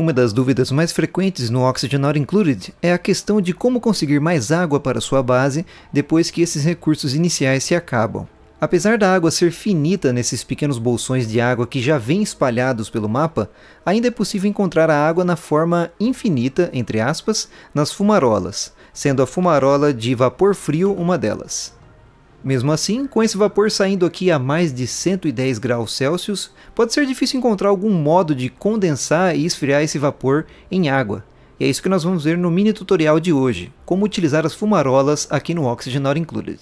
Uma das dúvidas mais frequentes no Oxygen Not Included é a questão de como conseguir mais água para sua base depois que esses recursos iniciais se acabam. Apesar da água ser finita nesses pequenos bolsões de água que já vêm espalhados pelo mapa, ainda é possível encontrar a água na forma infinita, entre aspas, nas fumarolas, sendo a fumarola de vapor frio uma delas. Mesmo assim, com esse vapor saindo aqui a mais de 110 graus Celsius, pode ser difícil encontrar algum modo de condensar e esfriar esse vapor em água. E é isso que nós vamos ver no mini tutorial de hoje, como utilizar as fumarolas aqui no Oxygen Not Included.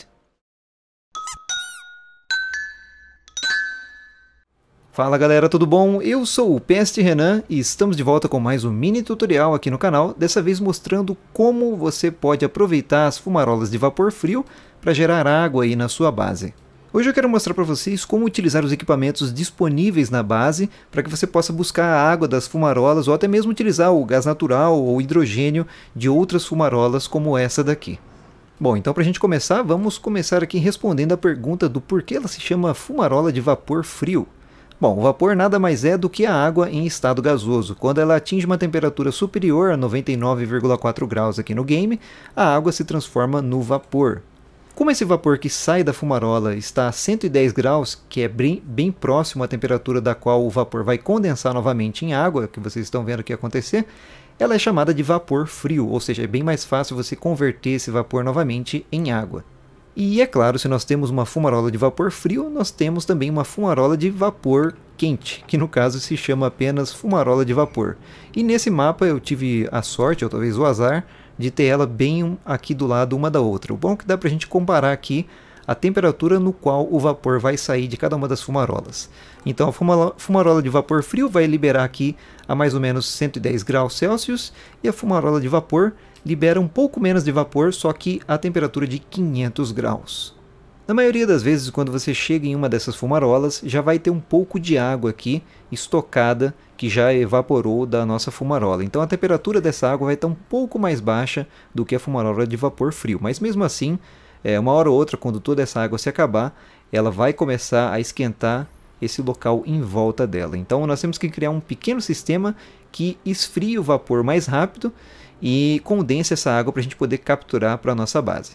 Fala galera, tudo bom? Eu sou o Peste Renan e estamos de volta com mais um mini tutorial aqui no canal, dessa vez mostrando como você pode aproveitar as fumarolas de vapor frio para gerar água aí na sua base. Hoje eu quero mostrar para vocês como utilizar os equipamentos disponíveis na base para que você possa buscar a água das fumarolas ou até mesmo utilizar o gás natural ou hidrogênio de outras fumarolas como essa daqui. Bom, então para a gente começar, vamos começar aqui respondendo a pergunta do porquê ela se chama fumarola de vapor frio. Bom, o vapor nada mais é do que a água em estado gasoso. Quando ela atinge uma temperatura superior a 99,4 graus aqui no game, a água se transforma no vapor. Como esse vapor que sai da fumarola está a 110 graus, que é bem, bem próximo à temperatura da qual o vapor vai condensar novamente em água, que vocês estão vendo que acontecer, ela é chamada de vapor frio, ou seja, é bem mais fácil você converter esse vapor novamente em água. E é claro, se nós temos uma fumarola de vapor frio, nós temos também uma fumarola de vapor quente, que no caso se chama apenas fumarola de vapor. E nesse mapa eu tive a sorte, ou talvez o azar, de ter ela bem aqui do lado uma da outra. O bom é que dá para a gente comparar aqui a temperatura no qual o vapor vai sair de cada uma das fumarolas. Então a fumarola de vapor frio vai liberar aqui a mais ou menos 110 graus Celsius e a fumarola de vapor libera um pouco menos de vapor, só que a temperatura de 500 graus. Na maioria das vezes, quando você chega em uma dessas fumarolas, já vai ter um pouco de água aqui estocada que já evaporou da nossa fumarola. Então a temperatura dessa água vai estar um pouco mais baixa do que a fumarola de vapor frio. Mas mesmo assim, é, uma hora ou outra, quando toda essa água se acabar, ela vai começar a esquentar esse local em volta dela. Então nós temos que criar um pequeno sistema que esfrie o vapor mais rápido e condense essa água para a gente poder capturar para a nossa base.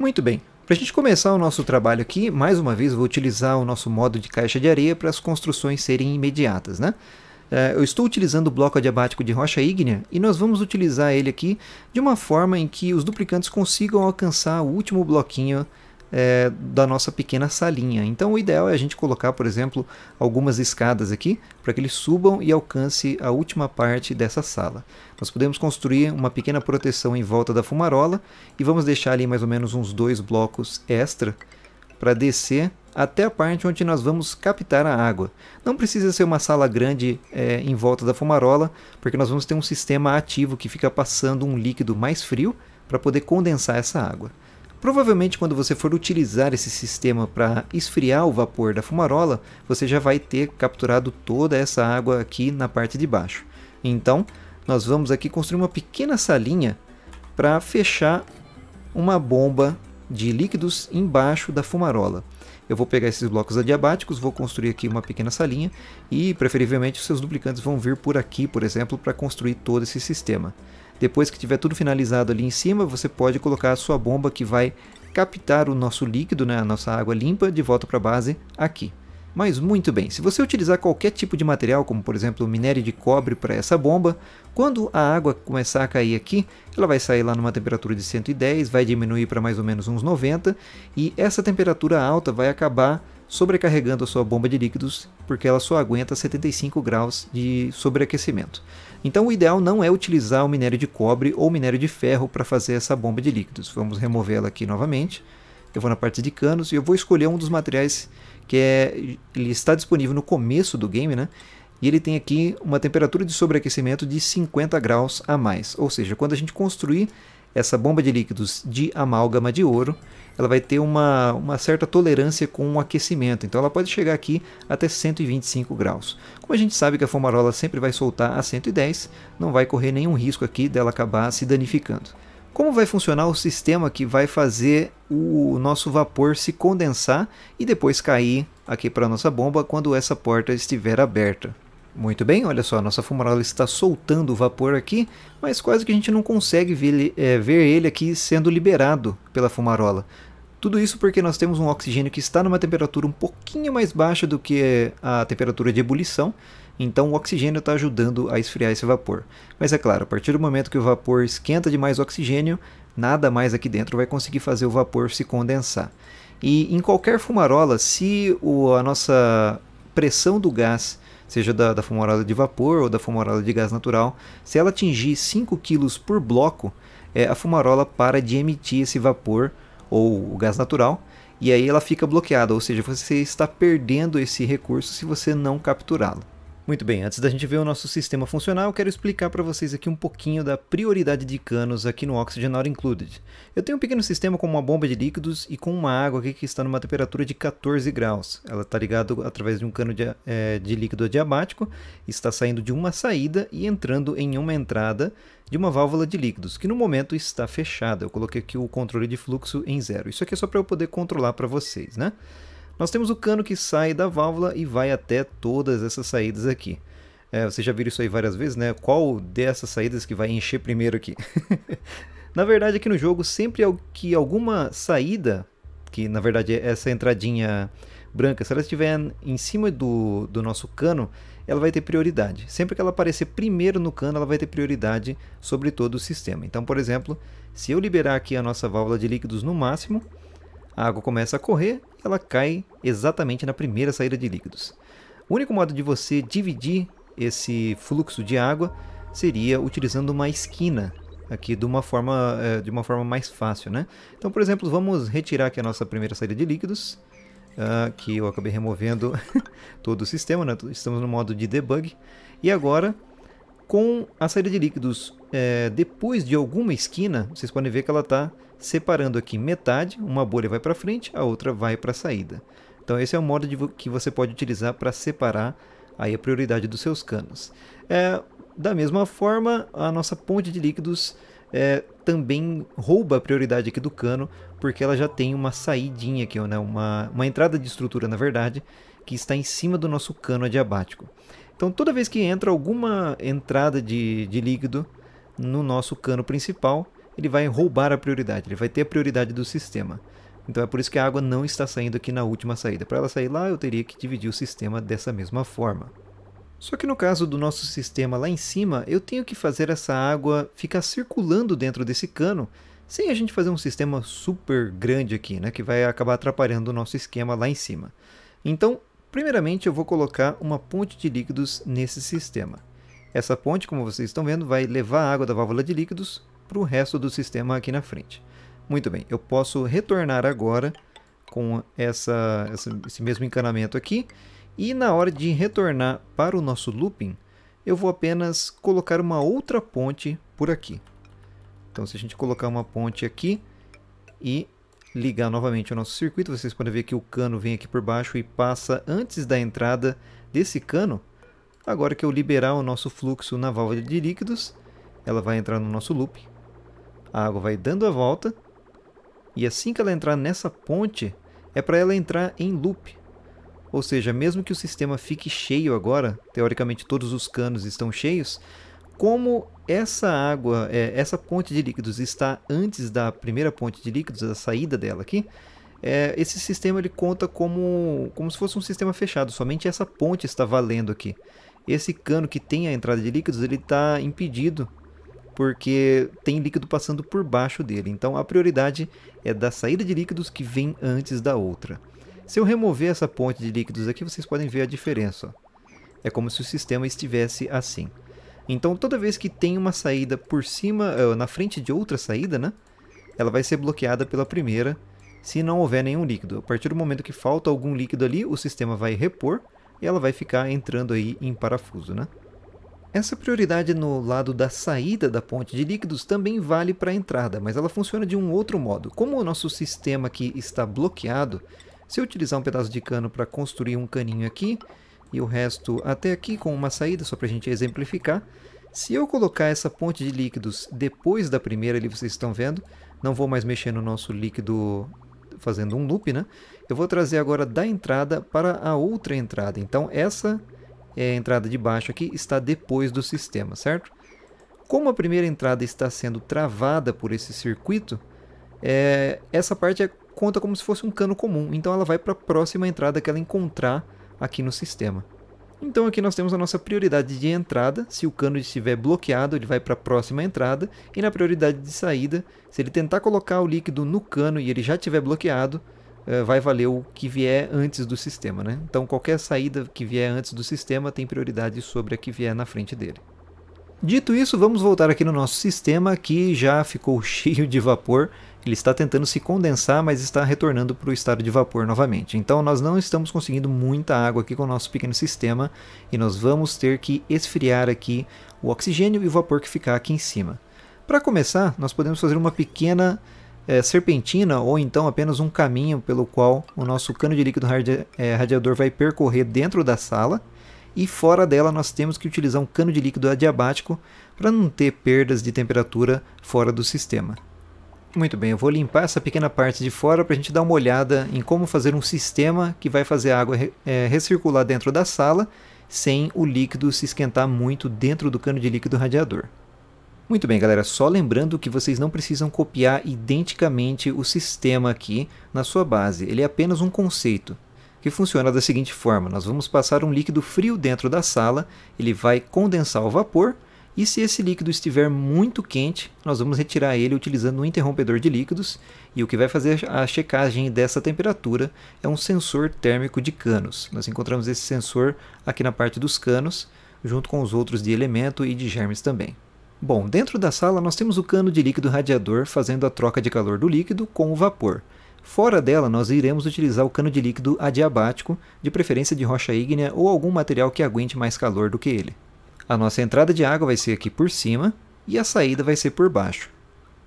Muito bem, para a gente começar o nosso trabalho aqui, mais uma vez vou utilizar o nosso modo de caixa de areia para as construções serem imediatas. Né? Eh, eu estou utilizando o bloco adiabático de rocha ígnea e nós vamos utilizar ele aqui de uma forma em que os duplicantes consigam alcançar o último bloquinho é, da nossa pequena salinha. Então o ideal é a gente colocar, por exemplo, algumas escadas aqui para que eles subam e alcance a última parte dessa sala. Nós podemos construir uma pequena proteção em volta da fumarola e vamos deixar ali mais ou menos uns dois blocos extra para descer até a parte onde nós vamos captar a água. Não precisa ser uma sala grande é, em volta da fumarola, porque nós vamos ter um sistema ativo que fica passando um líquido mais frio para poder condensar essa água. Provavelmente quando você for utilizar esse sistema para esfriar o vapor da fumarola, você já vai ter capturado toda essa água aqui na parte de baixo. Então, nós vamos aqui construir uma pequena salinha para fechar uma bomba de líquidos embaixo da fumarola. Eu vou pegar esses blocos adiabáticos, vou construir aqui uma pequena salinha e preferivelmente os seus duplicantes vão vir por aqui, por exemplo, para construir todo esse sistema. Depois que tiver tudo finalizado ali em cima, você pode colocar a sua bomba que vai captar o nosso líquido, né, a nossa água limpa, de volta para a base aqui. Mas muito bem, se você utilizar qualquer tipo de material, como por exemplo minério de cobre para essa bomba, quando a água começar a cair aqui, ela vai sair lá numa temperatura de 110, vai diminuir para mais ou menos uns 90, e essa temperatura alta vai acabar sobrecarregando a sua bomba de líquidos, porque ela só aguenta 75 graus de sobreaquecimento. Então o ideal não é utilizar o minério de cobre ou minério de ferro para fazer essa bomba de líquidos. Vamos removê-la aqui novamente. Eu vou na parte de canos e eu vou escolher um dos materiais que é, ele está disponível no começo do game, né? E ele tem aqui uma temperatura de sobreaquecimento de 50 graus a mais. Ou seja, quando a gente construir essa bomba de líquidos de amálgama de ouro, ela vai ter uma, uma certa tolerância com o aquecimento, então ela pode chegar aqui até 125 graus. Como a gente sabe que a fumarola sempre vai soltar a 110, não vai correr nenhum risco aqui dela acabar se danificando. Como vai funcionar o sistema que vai fazer o nosso vapor se condensar e depois cair aqui para a nossa bomba quando essa porta estiver aberta? Muito bem, olha só, a nossa fumarola está soltando o vapor aqui, mas quase que a gente não consegue ver ele, é, ver ele aqui sendo liberado pela fumarola. Tudo isso porque nós temos um oxigênio que está numa temperatura um pouquinho mais baixa do que é, a temperatura de ebulição, então o oxigênio está ajudando a esfriar esse vapor. Mas é claro, a partir do momento que o vapor esquenta demais o oxigênio, nada mais aqui dentro vai conseguir fazer o vapor se condensar. E em qualquer fumarola, se o, a nossa pressão do gás seja da, da de vapor ou da fumarola de gás natural, se ela atingir 5 kg por bloco, é, a fumarola para de emitir esse vapor ou o gás natural e aí ela fica bloqueada, ou seja, você está perdendo esse recurso se você não capturá-lo. Muito bem, antes da gente ver o nosso sistema funcionar, eu quero explicar para vocês aqui um pouquinho da prioridade de canos aqui no Oxygen Not Included. Eu tenho um pequeno sistema com uma bomba de líquidos e com uma água aqui que está numa temperatura de 14 graus. Ela está ligada através de um cano de, é, de líquido adiabático, está saindo de uma saída e entrando em uma entrada de uma válvula de líquidos, que no momento está fechada. Eu coloquei aqui o controle de fluxo em zero. Isso aqui é só para eu poder controlar para vocês, né? Nós temos o cano que sai da válvula e vai até todas essas saídas aqui. É, você já viu isso aí várias vezes, né? Qual dessas saídas que vai encher primeiro aqui? na verdade, aqui no jogo, sempre que alguma saída, que na verdade é essa entradinha branca, se ela estiver em cima do, do nosso cano, ela vai ter prioridade. Sempre que ela aparecer primeiro no cano, ela vai ter prioridade sobre todo o sistema. Então, por exemplo, se eu liberar aqui a nossa válvula de líquidos no máximo, a água começa a correr, ela cai exatamente na primeira saída de líquidos. O único modo de você dividir esse fluxo de água seria utilizando uma esquina aqui de uma forma, eh, de uma forma mais fácil, né? Então, por exemplo, vamos retirar aqui a nossa primeira saída de líquidos, ah, que eu acabei removendo todo o sistema, né? Estamos no modo de debug. E agora com a saída de líquidos é, depois de alguma esquina, vocês podem ver que ela está separando aqui metade, uma bolha vai para frente, a outra vai para a saída. Então esse é o modo de, que você pode utilizar para separar aí a prioridade dos seus canos. É, da mesma forma, a nossa ponte de líquidos é, também rouba a prioridade aqui do cano, porque ela já tem uma saidinha aqui, né? uma, uma entrada de estrutura na verdade, que está em cima do nosso cano adiabático. Então toda vez que entra alguma entrada de, de líquido no nosso cano principal, ele vai roubar a prioridade, ele vai ter a prioridade do sistema. Então é por isso que a água não está saindo aqui na última saída. Para ela sair lá, eu teria que dividir o sistema dessa mesma forma. Só que no caso do nosso sistema lá em cima, eu tenho que fazer essa água ficar circulando dentro desse cano, sem a gente fazer um sistema super grande aqui, né, que vai acabar atrapalhando o nosso esquema lá em cima. Então, Primeiramente, eu vou colocar uma ponte de líquidos nesse sistema. Essa ponte, como vocês estão vendo, vai levar a água da válvula de líquidos para o resto do sistema aqui na frente. Muito bem, eu posso retornar agora com essa, essa, esse mesmo encanamento aqui. E na hora de retornar para o nosso looping, eu vou apenas colocar uma outra ponte por aqui. Então, se a gente colocar uma ponte aqui e ligar novamente o nosso circuito, vocês podem ver que o cano vem aqui por baixo e passa antes da entrada desse cano. Agora que eu liberar o nosso fluxo na válvula de líquidos, ela vai entrar no nosso loop. A água vai dando a volta e assim que ela entrar nessa ponte, é para ela entrar em loop. Ou seja, mesmo que o sistema fique cheio agora, teoricamente todos os canos estão cheios, como essa água, é, essa ponte de líquidos está antes da primeira ponte de líquidos, a saída dela aqui, é, esse sistema ele conta como, como se fosse um sistema fechado, somente essa ponte está valendo aqui. Esse cano que tem a entrada de líquidos ele está impedido porque tem líquido passando por baixo dele, então a prioridade é da saída de líquidos que vem antes da outra. Se eu remover essa ponte de líquidos aqui, vocês podem ver a diferença. Ó. É como se o sistema estivesse assim. Então toda vez que tem uma saída por cima, eh, na frente de outra saída, né? Ela vai ser bloqueada pela primeira se não houver nenhum líquido. A partir do momento que falta algum líquido ali, o sistema vai repor e ela vai ficar entrando aí em parafuso, né? Essa prioridade no lado da saída da ponte de líquidos também vale para a entrada, mas ela funciona de um outro modo. Como o nosso sistema aqui está bloqueado, se eu utilizar um pedaço de cano para construir um caninho aqui, e o resto até aqui com uma saída, só para a gente exemplificar. Se eu colocar essa ponte de líquidos depois da primeira ali, vocês estão vendo, não vou mais mexer no nosso líquido fazendo um loop, né? Eu vou trazer agora da entrada para a outra entrada. Então essa é a entrada de baixo aqui está depois do sistema, certo? Como a primeira entrada está sendo travada por esse circuito, é, essa parte é, conta como se fosse um cano comum. Então ela vai para a próxima entrada que ela encontrar aqui no sistema. Então aqui nós temos a nossa prioridade de entrada, se o cano estiver bloqueado ele vai para a próxima entrada, e na prioridade de saída, se ele tentar colocar o líquido no cano e ele já estiver bloqueado, eh, vai valer o que vier antes do sistema. Né? Então qualquer saída que vier antes do sistema tem prioridade sobre a que vier na frente dele. Dito isso, vamos voltar aqui no nosso sistema que já ficou cheio de vapor, ele está tentando se condensar, mas está retornando para o estado de vapor novamente. Então nós não estamos conseguindo muita água aqui com o nosso pequeno sistema e nós vamos ter que esfriar aqui o oxigênio e o vapor que ficar aqui em cima. Para começar, nós podemos fazer uma pequena é, serpentina ou então apenas um caminho pelo qual o nosso cano de líquido é, radiador vai percorrer dentro da sala e fora dela nós temos que utilizar um cano de líquido adiabático para não ter perdas de temperatura fora do sistema. Muito bem, eu vou limpar essa pequena parte de fora para a gente dar uma olhada em como fazer um sistema que vai fazer a água é, recircular dentro da sala sem o líquido se esquentar muito dentro do cano de líquido radiador. Muito bem, galera, só lembrando que vocês não precisam copiar identicamente o sistema aqui na sua base, ele é apenas um conceito que funciona da seguinte forma: nós vamos passar um líquido frio dentro da sala, ele vai condensar o vapor e se esse líquido estiver muito quente, nós vamos retirar ele utilizando um interrompedor de líquidos e o que vai fazer a checagem dessa temperatura é um sensor térmico de canos. Nós encontramos esse sensor aqui na parte dos canos, junto com os outros de elemento e de germes também. Bom, dentro da sala nós temos o cano de líquido radiador fazendo a troca de calor do líquido com o vapor. Fora dela, nós iremos utilizar o cano de líquido adiabático, de preferência de rocha ígnea ou algum material que aguente mais calor do que ele. A nossa entrada de água vai ser aqui por cima e a saída vai ser por baixo.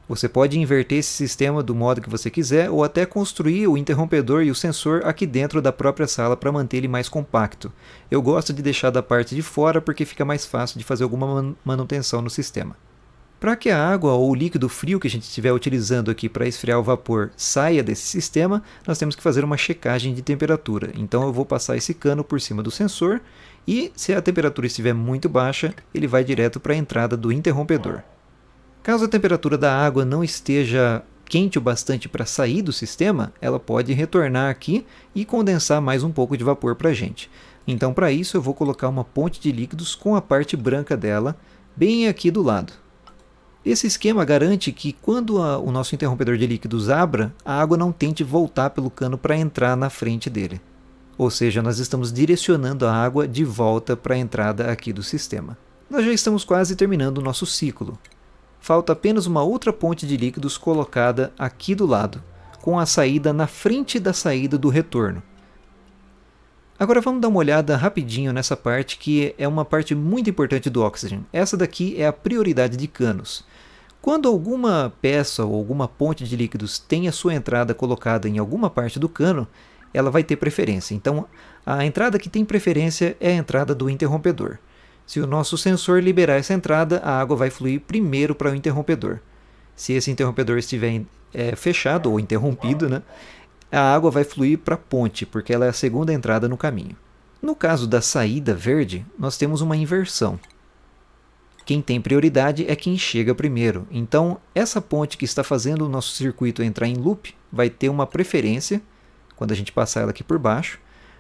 Você pode inverter esse sistema do modo que você quiser ou até construir o interrompedor e o sensor aqui dentro da própria sala para manter ele mais compacto. Eu gosto de deixar da parte de fora porque fica mais fácil de fazer alguma manutenção no sistema. Para que a água ou o líquido frio que a gente estiver utilizando aqui para esfriar o vapor saia desse sistema, nós temos que fazer uma checagem de temperatura. Então eu vou passar esse cano por cima do sensor e se a temperatura estiver muito baixa, ele vai direto para a entrada do interrompedor. Caso a temperatura da água não esteja quente o bastante para sair do sistema, ela pode retornar aqui e condensar mais um pouco de vapor para a gente. Então para isso eu vou colocar uma ponte de líquidos com a parte branca dela bem aqui do lado. Esse esquema garante que quando a, o nosso interrompedor de líquidos abra, a água não tente voltar pelo cano para entrar na frente dele ou seja, nós estamos direcionando a água de volta para a entrada aqui do sistema. Nós já estamos quase terminando o nosso ciclo. Falta apenas uma outra ponte de líquidos colocada aqui do lado, com a saída na frente da saída do retorno. Agora vamos dar uma olhada rapidinho nessa parte que é uma parte muito importante do Oxygen. Essa daqui é a prioridade de canos. Quando alguma peça ou alguma ponte de líquidos tem a sua entrada colocada em alguma parte do cano, ela vai ter preferência. Então, a entrada que tem preferência é a entrada do interrompedor. Se o nosso sensor liberar essa entrada, a água vai fluir primeiro para o interrompedor. Se esse interrompedor estiver é, fechado ou interrompido, né, a água vai fluir para a ponte, porque ela é a segunda entrada no caminho. No caso da saída verde, nós temos uma inversão. Quem tem prioridade é quem chega primeiro. Então, essa ponte que está fazendo o nosso circuito entrar em loop vai ter uma preferência quando a gente passar ela aqui por baixo,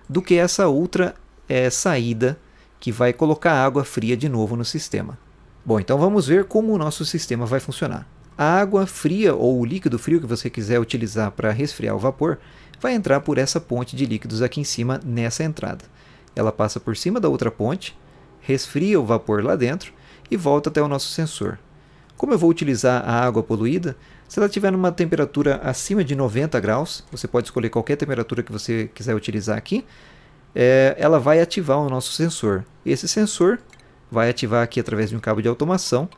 do que essa outra é, saída que vai colocar água fria de novo no sistema. Bom, então vamos ver como o nosso sistema vai funcionar. A água fria ou o líquido frio que você quiser utilizar para resfriar o vapor vai entrar por essa ponte de líquidos aqui em cima nessa entrada. Ela passa por cima da outra ponte, resfria o vapor lá dentro e volta até o nosso sensor. Como eu vou utilizar a água poluída, se ela tiver uma temperatura acima de 90 graus, você pode escolher qualquer temperatura que você quiser utilizar aqui, é, ela vai ativar o nosso sensor. Esse sensor vai ativar aqui através de um cabo de automação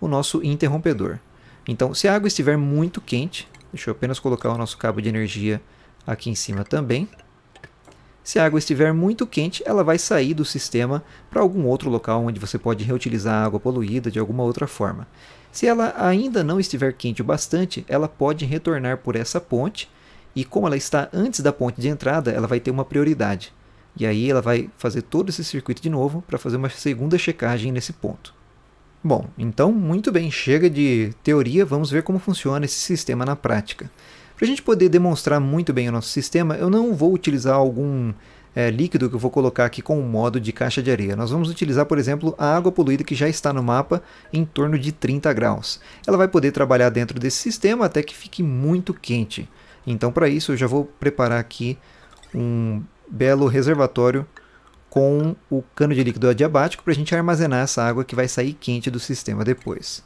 o nosso interrompedor. Então, se a água estiver muito quente, deixa eu apenas colocar o nosso cabo de energia aqui em cima também. Se a água estiver muito quente, ela vai sair do sistema para algum outro local onde você pode reutilizar a água poluída de alguma outra forma. Se ela ainda não estiver quente o bastante, ela pode retornar por essa ponte, e como ela está antes da ponte de entrada, ela vai ter uma prioridade. E aí ela vai fazer todo esse circuito de novo para fazer uma segunda checagem nesse ponto. Bom, então muito bem, chega de teoria, vamos ver como funciona esse sistema na prática. Para a gente poder demonstrar muito bem o nosso sistema, eu não vou utilizar algum é, líquido que eu vou colocar aqui com o modo de caixa de areia. Nós vamos utilizar, por exemplo, a água poluída que já está no mapa em torno de 30 graus. Ela vai poder trabalhar dentro desse sistema até que fique muito quente. Então, para isso, eu já vou preparar aqui um belo reservatório com o cano de líquido adiabático para a gente armazenar essa água que vai sair quente do sistema depois.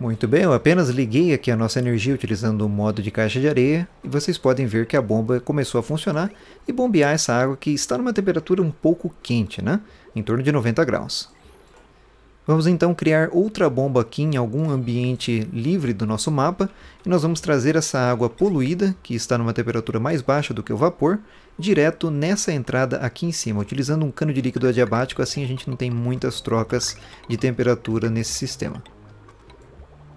Muito bem, eu apenas liguei aqui a nossa energia utilizando o modo de caixa de areia e vocês podem ver que a bomba começou a funcionar e bombear essa água que está numa temperatura um pouco quente, né? em torno de 90 graus. Vamos então criar outra bomba aqui em algum ambiente livre do nosso mapa e nós vamos trazer essa água poluída, que está numa temperatura mais baixa do que o vapor, direto nessa entrada aqui em cima, utilizando um cano de líquido adiabático, assim a gente não tem muitas trocas de temperatura nesse sistema.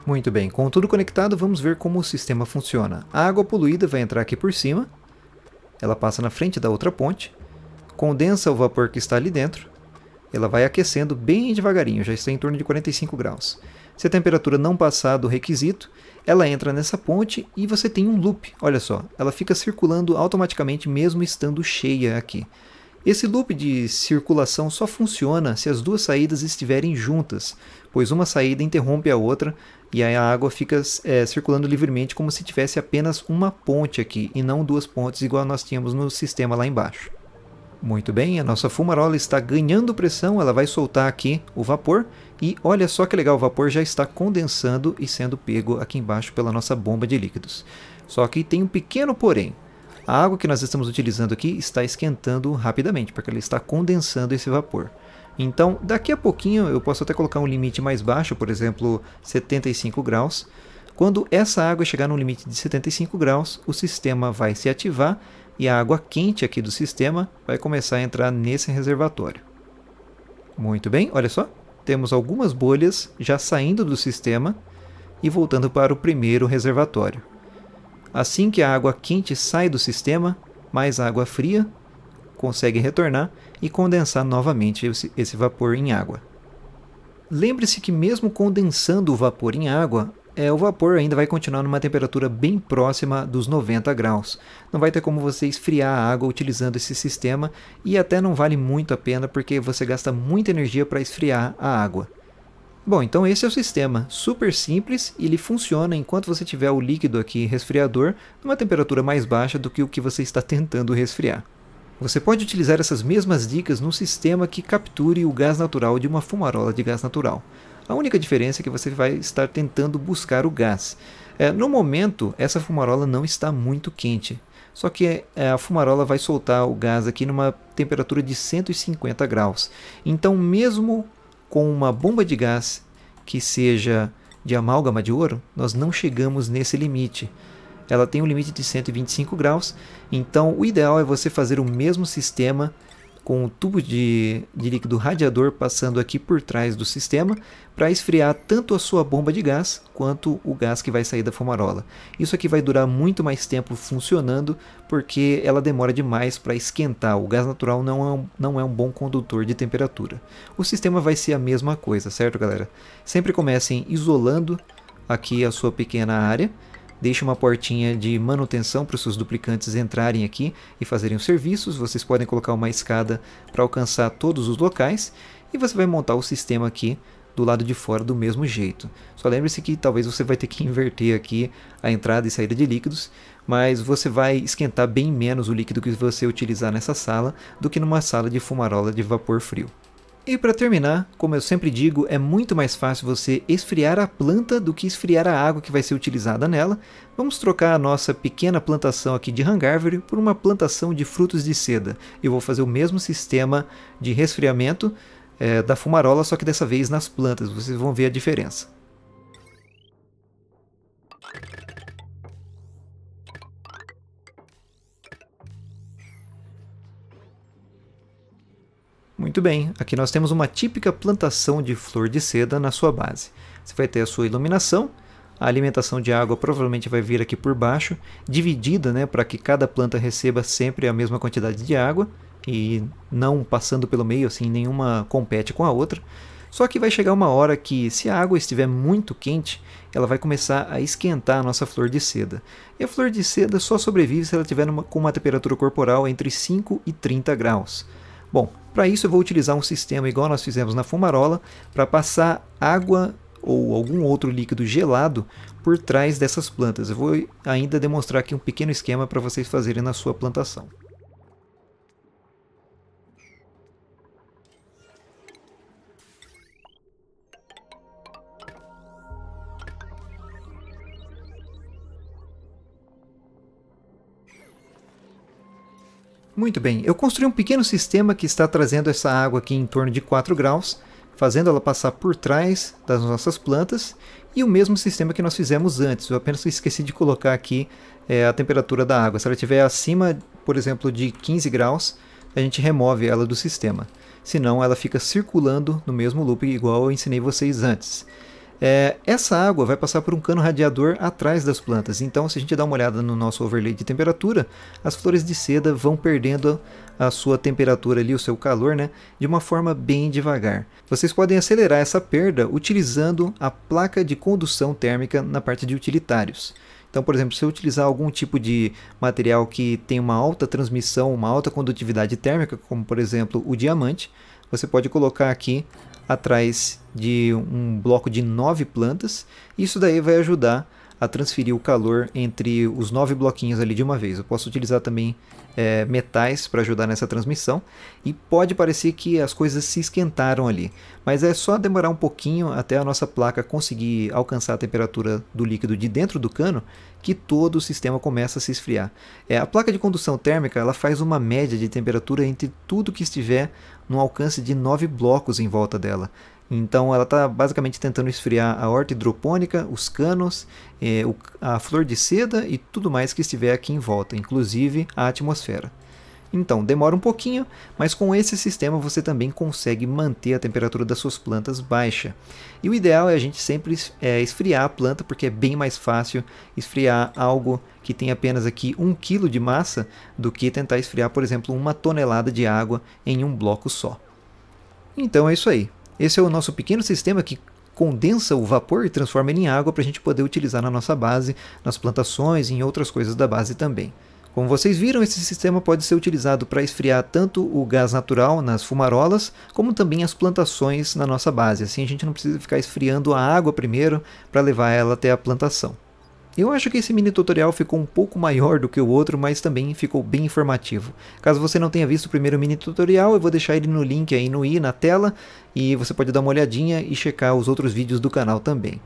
Muito bem, com tudo conectado, vamos ver como o sistema funciona. A água poluída vai entrar aqui por cima, ela passa na frente da outra ponte, condensa o vapor que está ali dentro, ela vai aquecendo bem devagarinho, já está em torno de 45 graus. Se a temperatura não passar do requisito, ela entra nessa ponte e você tem um loop. Olha só, ela fica circulando automaticamente mesmo estando cheia aqui. Esse loop de circulação só funciona se as duas saídas estiverem juntas, pois uma saída interrompe a outra e aí a água fica é, circulando livremente como se tivesse apenas uma ponte aqui e não duas pontes igual nós tínhamos no sistema lá embaixo. Muito bem, a nossa fumarola está ganhando pressão, ela vai soltar aqui o vapor e olha só que legal, o vapor já está condensando e sendo pego aqui embaixo pela nossa bomba de líquidos. Só que tem um pequeno porém. A água que nós estamos utilizando aqui está esquentando rapidamente, porque ela está condensando esse vapor. Então, daqui a pouquinho eu posso até colocar um limite mais baixo, por exemplo, 75 graus. Quando essa água chegar no limite de 75 graus, o sistema vai se ativar e a água quente aqui do sistema vai começar a entrar nesse reservatório. Muito bem, olha só. Temos algumas bolhas já saindo do sistema e voltando para o primeiro reservatório. Assim que a água quente sai do sistema, mais água fria consegue retornar e condensar novamente esse vapor em água. Lembre-se que, mesmo condensando o vapor em água, é, o vapor ainda vai continuar numa temperatura bem próxima dos 90 graus. Não vai ter como você esfriar a água utilizando esse sistema e até não vale muito a pena porque você gasta muita energia para esfriar a água. Bom, então esse é o sistema, super simples e ele funciona enquanto você tiver o líquido aqui resfriador numa temperatura mais baixa do que o que você está tentando resfriar. Você pode utilizar essas mesmas dicas num sistema que capture o gás natural de uma fumarola de gás natural. A única diferença é que você vai estar tentando buscar o gás. É, no momento, essa fumarola não está muito quente, só que é, é, a fumarola vai soltar o gás aqui numa temperatura de 150 graus. Então, mesmo com uma bomba de gás que seja de amálgama de ouro, nós não chegamos nesse limite ela tem um limite de 125 graus, então o ideal é você fazer o mesmo sistema com o tubo de, de líquido radiador passando aqui por trás do sistema para esfriar tanto a sua bomba de gás quanto o gás que vai sair da fumarola. Isso aqui vai durar muito mais tempo funcionando porque ela demora demais para esquentar. O gás natural não é, um, não é um bom condutor de temperatura. O sistema vai ser a mesma coisa, certo galera? Sempre comecem isolando aqui a sua pequena área deixa uma portinha de manutenção para os seus duplicantes entrarem aqui e fazerem os serviços. Vocês podem colocar uma escada para alcançar todos os locais e você vai montar o sistema aqui do lado de fora do mesmo jeito. Só lembre-se que talvez você vai ter que inverter aqui a entrada e saída de líquidos, mas você vai esquentar bem menos o líquido que você utilizar nessa sala do que numa sala de fumarola de vapor frio. E para terminar, como eu sempre digo, é muito mais fácil você esfriar a planta do que esfriar a água que vai ser utilizada nela. Vamos trocar a nossa pequena plantação aqui de hangarvery por uma plantação de frutos de seda. Eu vou fazer o mesmo sistema de resfriamento é, da fumarola, só que dessa vez nas plantas, vocês vão ver a diferença. Muito bem, aqui nós temos uma típica plantação de flor de seda na sua base. Você vai ter a sua iluminação, a alimentação de água provavelmente vai vir aqui por baixo, dividida né, para que cada planta receba sempre a mesma quantidade de água e não passando pelo meio, assim, nenhuma compete com a outra. Só que vai chegar uma hora que, se a água estiver muito quente, ela vai começar a esquentar a nossa flor de seda. E a flor de seda só sobrevive se ela estiver com uma temperatura corporal entre 5 e 30 graus. Bom, para isso eu vou utilizar um sistema igual nós fizemos na fumarola para passar água ou algum outro líquido gelado por trás dessas plantas. Eu vou ainda demonstrar aqui um pequeno esquema para vocês fazerem na sua plantação. Muito bem, eu construí um pequeno sistema que está trazendo essa água aqui em torno de 4 graus, fazendo ela passar por trás das nossas plantas, e o mesmo sistema que nós fizemos antes, eu apenas esqueci de colocar aqui é, a temperatura da água. Se ela estiver acima, por exemplo, de 15 graus, a gente remove ela do sistema. Senão ela fica circulando no mesmo loop igual eu ensinei vocês antes. É, essa água vai passar por um cano radiador atrás das plantas, então se a gente dá uma olhada no nosso overlay de temperatura, as flores de seda vão perdendo a sua temperatura ali, o seu calor, né, de uma forma bem devagar. Vocês podem acelerar essa perda utilizando a placa de condução térmica na parte de utilitários. Então, por exemplo, se eu utilizar algum tipo de material que tem uma alta transmissão, uma alta condutividade térmica, como por exemplo o diamante, você pode colocar aqui atrás de um bloco de nove plantas. Isso daí vai ajudar a transferir o calor entre os nove bloquinhos ali de uma vez. Eu posso utilizar também é, metais para ajudar nessa transmissão e pode parecer que as coisas se esquentaram ali, mas é só demorar um pouquinho até a nossa placa conseguir alcançar a temperatura do líquido de dentro do cano que todo o sistema começa a se esfriar. É, a placa de condução térmica ela faz uma média de temperatura entre tudo que estiver num alcance de 9 blocos em volta dela. Então ela está basicamente tentando esfriar a horta hidropônica, os canos, eh, o, a flor de seda e tudo mais que estiver aqui em volta, inclusive a atmosfera. Então, demora um pouquinho, mas com esse sistema você também consegue manter a temperatura das suas plantas baixa. E o ideal é a gente sempre é, esfriar a planta, porque é bem mais fácil esfriar algo que tem apenas aqui um quilo de massa do que tentar esfriar, por exemplo, uma tonelada de água em um bloco só. Então é isso aí. Esse é o nosso pequeno sistema que condensa o vapor e transforma ele em água para a gente poder utilizar na nossa base, nas plantações e em outras coisas da base também. Como vocês viram, esse sistema pode ser utilizado para esfriar tanto o gás natural nas fumarolas, como também as plantações na nossa base. Assim a gente não precisa ficar esfriando a água primeiro para levar ela até a plantação. Eu acho que esse mini tutorial ficou um pouco maior do que o outro, mas também ficou bem informativo. Caso você não tenha visto o primeiro mini tutorial, eu vou deixar ele no link aí no i na tela, e você pode dar uma olhadinha e checar os outros vídeos do canal também.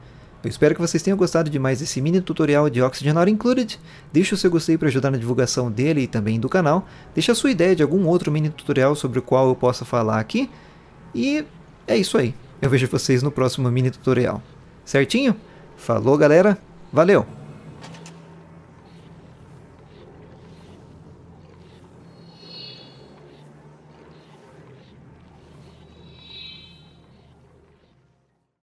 Eu espero que vocês tenham gostado de mais esse mini tutorial de Oxygen Not Included. Deixe o seu gostei para ajudar na divulgação dele e também do canal. Deixe a sua ideia de algum outro mini tutorial sobre o qual eu possa falar aqui. E é isso aí. Eu vejo vocês no próximo mini tutorial. Certinho? Falou galera, valeu!